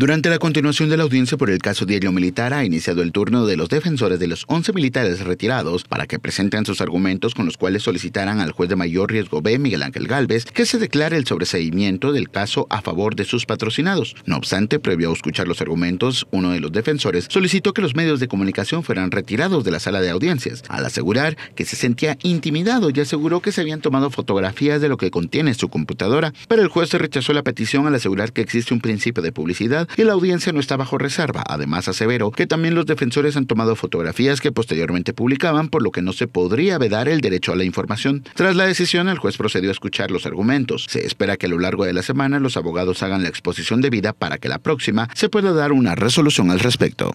Durante la continuación de la audiencia por el caso Diario Militar ha iniciado el turno de los defensores de los 11 militares retirados para que presenten sus argumentos con los cuales solicitarán al juez de mayor riesgo B, Miguel Ángel Galvez, que se declare el sobreseimiento del caso a favor de sus patrocinados. No obstante, previo a escuchar los argumentos, uno de los defensores solicitó que los medios de comunicación fueran retirados de la sala de audiencias, al asegurar que se sentía intimidado y aseguró que se habían tomado fotografías de lo que contiene su computadora, pero el juez se rechazó la petición al asegurar que existe un principio de publicidad y la audiencia no está bajo reserva. Además, aseveró que también los defensores han tomado fotografías que posteriormente publicaban, por lo que no se podría vedar el derecho a la información. Tras la decisión, el juez procedió a escuchar los argumentos. Se espera que a lo largo de la semana los abogados hagan la exposición debida para que la próxima se pueda dar una resolución al respecto.